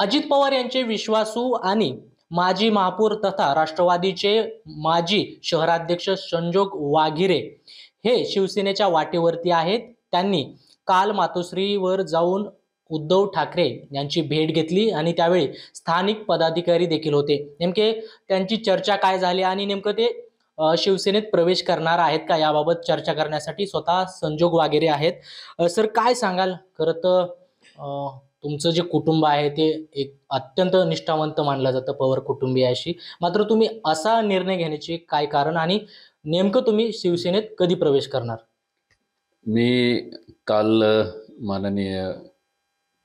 अजित पवार यांचे विश्वासू आणि माजी महापौर तथा राष्ट्रवादीचे माजी शहराध्यक्ष संजोग वाघिरे हे शिवसेनेच्या वाटेवरती आहेत त्यांनी काल मातोश्रीवर जाऊन उद्धव ठाकरे यांची भेट घेतली आणि त्यावेळी स्थानिक पदाधिकारी देखील होते नेमके त्यांची चर्चा काय झाली आणि नेमकं ते शिवसेनेत प्रवेश करणार आहेत का याबाबत चर्चा करण्यासाठी स्वतः संजोग वागेरे आहेत सर काय सांगाल खरं तर तुमचं जे कुटुंब आहे ते एक अत्यंत निष्ठावंत मानलं जातं पवार कुटुंबियाशी मात्र तुम्ही असा निर्णय घेण्याचे काय कारण आणि नेमकं तुम्ही शिवसेनेत कधी प्रवेश करणार मी काल माननीय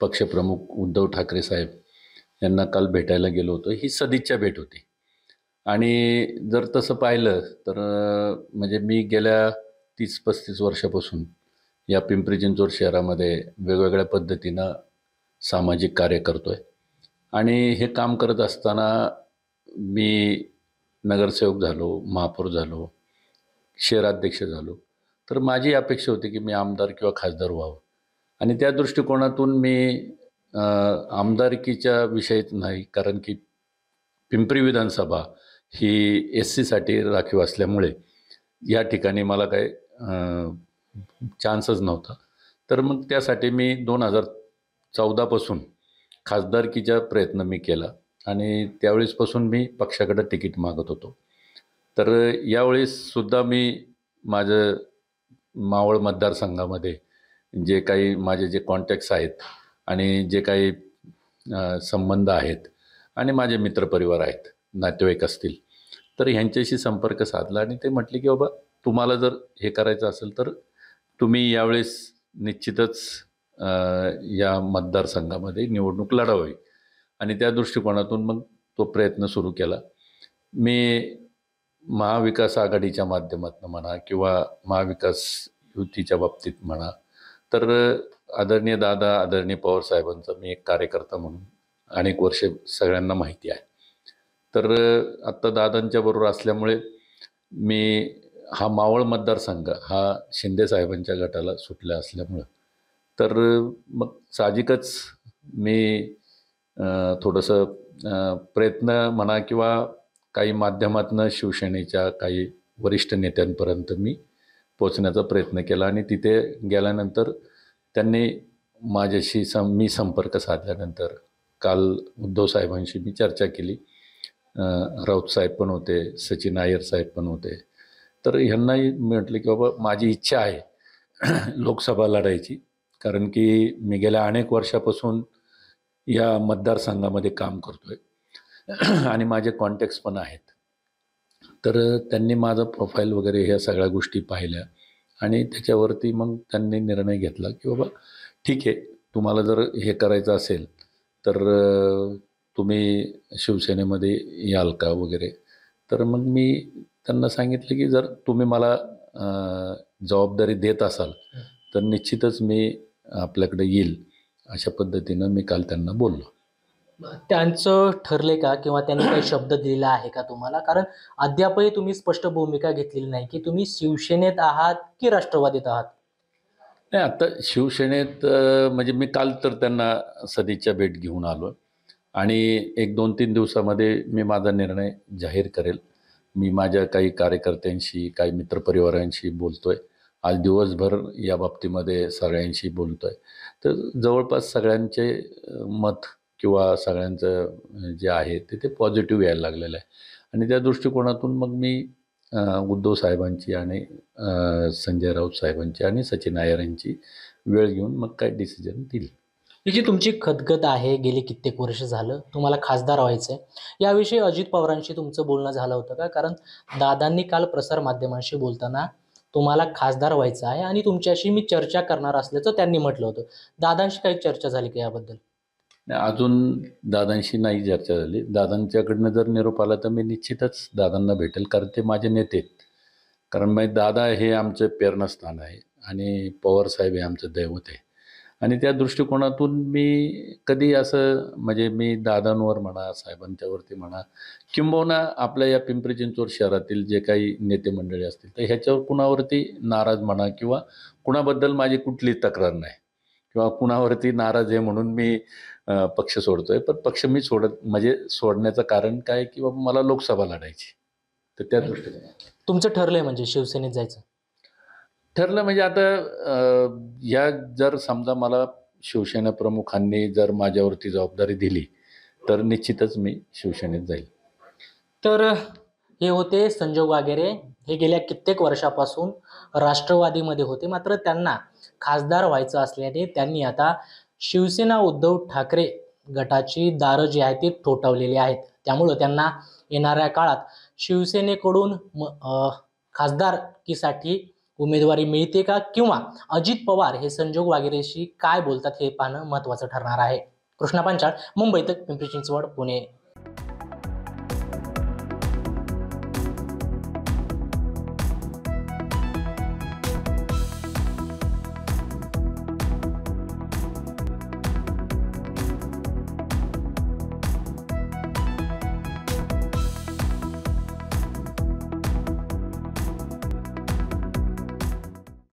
पक्षप्रमुख उद्धव ठाकरे साहेब यांना काल भेटायला गेलो होतो ही सदिच्छा भेट होती आणि जर तसं पाहिलं तर म्हणजे मी गेल्या तीस पस्तीस वर्षापासून या पिंपरी चिंचवड शहरामध्ये वेगवेगळ्या पद्धतीनं सामाजिक कार्य करतो आहे आणि हे काम करत असताना मी नगरसेवक झालो महापौर झालो शहराध्यक्ष झालो तर माझी अपेक्षा होती की मी आमदार किंवा खासदार व्हावं आणि त्या दृष्टिकोनातून मी आमदारकीच्या विषयीत नाही कारण की पिंपरी विधानसभा ही एस सीसाठी राखीव असल्यामुळे या ठिकाणी मला काही चान्सच नव्हता तर मग त्यासाठी मी दोन हजार चौदापासून खासदारकीचा प्रयत्न मी केला आणि त्यावेळेसपासून मी पक्षाकडं तिकीट मागत होतो तर यावेळेससुद्धा मी माझं मावळ मतदारसंघामध्ये जे काही माझे जे कॉन्टॅक्ट्स आहेत आणि जे काही संबंध आहेत आणि माझे मित्रपरिवार आहेत नातेवाईक असतील तर ह्यांच्याशी संपर्क साधला आणि ते म्हटले की बाबा तुम्हाला जर हे करायचं असेल तर तुम्ही यावेळेस निश्चितच या मतदारसंघामध्ये निवडणूक लढावी आणि त्या दृष्टिकोनातून मग तो प्रयत्न सुरू केला मी महाविकास आघाडीच्या माध्यमातून म्हणा किंवा महाविकास युतीच्या बाबतीत म्हणा तर आदरणीय दादा आदरणीय पवार साहेबांचा मी एक कार्यकर्ता म्हणून अनेक वर्षे सगळ्यांना माहिती आहे तर आत्ता दादांच्या बरोबर असल्यामुळे मी हा मावळ मतदारसंघ हा शिंदे साहेबांच्या गटाला सुटला असल्यामुळं तर मग साहजिकच मी थोडंसं प्रयत्न म्हणा किंवा काही माध्यमातनं शिवसेनेच्या काही वरिष्ठ नेत्यांपर्यंत मी पोचण्याचा प्रयत्न केला आणि तिथे गेल्यानंतर त्यांनी माझ्याशी सं मी संपर्क साधल्यानंतर काल उद्धव साहेबांशी मी चर्चा केली राऊत साहेब पण होते सचिन आयर साहेब पण होते तर ह्यांनाही म्हटलं की बाबा माझी इच्छा आहे लोकसभा लढायची कारण की मी गेल्या अनेक वर्षापासून या मतदारसंघामध्ये काम करतो आहे आणि माझे कॉन्टॅक्ट्स पण आहेत तर त्यांनी माझं प्रोफाईल वगैरे ह्या सगळ्या गोष्टी पाहिल्या आणि त्याच्यावरती मग त्यांनी निर्णय घेतला की बाबा ठीक आहे तुम्हाला जर हे करायचं असेल तर तुम्ही शिवसेनेमध्ये याल का वगैरे तर मग मी त्यांना सांगितलं की जर तुम्ही मला जबाबदारी देत असाल तर निश्चितच मी आपल्याकडे येईल अशा पद्धतीनं मी काल त्यांना बोललो त्यांचं ठरले का किंवा त्यांनी काही शब्द दिलेला आहे का तुम्हाला कारण अद्यापही तुम्ही स्पष्ट भूमिका घेतलेली नाही की तुम्ही शिवसेनेत आहात की राष्ट्रवादीत आहात नाही आता शिवसेनेत म्हणजे मी काल तर त्यांना सदिच्छा भेट घेऊन आलो आणि एक दोन तीन दिवसामध्ये मी माझा निर्णय जाहीर करेल मी माझ्या काही कार्यकर्त्यांशी काही मित्रपरिवारांशी बोलतोय आज दिवसभर या बाबतीमध्ये सगळ्यांशी बोलतो आहे तर जवळपास सगळ्यांचे मत किंवा सगळ्यांचं जे आहे ते ते पॉझिटिव्ह यायला लागलेलं आहे आणि त्या दृष्टिकोनातून मग मी उद्धव साहेबांची आणि संजय राऊत साहेबांची आणि सचिन नायर यांची वेळ घेऊन मग काय डिसिजन दिली याची जी तुमची खदखद आहे गेली कित्येक वर्ष झालं तुम्हाला खासदार व्हायचं आहे याविषयी अजित पवारांशी तुमचं बोलणं झालं होतं का कारण दादांनी काल प्रसारमाध्यमांशी बोलताना तुम्हाला खासदार व्हायचं आहे आणि तुमच्याशी मी चर्चा करणार असल्याचं त्यांनी म्हटलं होतं दादांशी काही चर्चा झाली का याबद्दल अजून दादांशी नाही चर्चा झाली दादांच्याकडनं जर निरोप आला तर मी निश्चितच दादांना भेटेल कारण ते माझे नेते कारण मग दादा हे आमचं प्रेरणास्थान आहे आणि पवार साहेब हे आमचं दैवत आहे आणि त्या दृष्टिकोनातून मी कधी असं म्हणजे मी दादांवर म्हणा साहेबांच्यावरती म्हणा किंबहुना आपल्या या पिंपरी चिंचवड शहरातील जे काही नेते मंडळी असतील तर ह्याच्यावर कुणावरती नाराज म्हणा किंवा कुणाबद्दल माझी कुठली तक्रार नाही किंवा कुणावरती नाराज आहे म्हणून मी पक्ष सोडतोय पण पक्ष मी सोडत म्हणजे सोडण्याचं कारण काय की मला लोकसभा लढायची तर त्या दृष्टीने तुमचं ठरलंय म्हणजे शिवसेनेत जायचं ठरलं म्हणजे आता या जर समजा मला शिवसेना प्रमुखांनी जर माझ्यावरती जबाबदारी दिली तर निश्चितच मी शिवसेनेत जाईल तर हे होते संजय वागेरे हे गेल्या कित्येक वर्षापासून राष्ट्रवादीमध्ये होते मात्र त्यांना खासदार व्हायचं असल्याने त्यांनी आता शिवसेना उद्धव ठाकरे गटाची दारं जी आहे ती ठोठावलेली आहेत त्यामुळं त्यांना येणाऱ्या काळात शिवसेनेकडून खासदारकीसाठी उमेदवारी मिळते का किंवा अजित पवार हे संजोग वागेरेशी काय बोलतात हे पाहणं महत्वाचं ठरणार आहे कृष्णा पांचाळ मुंबईत पिंपरी चिंचवड पुणे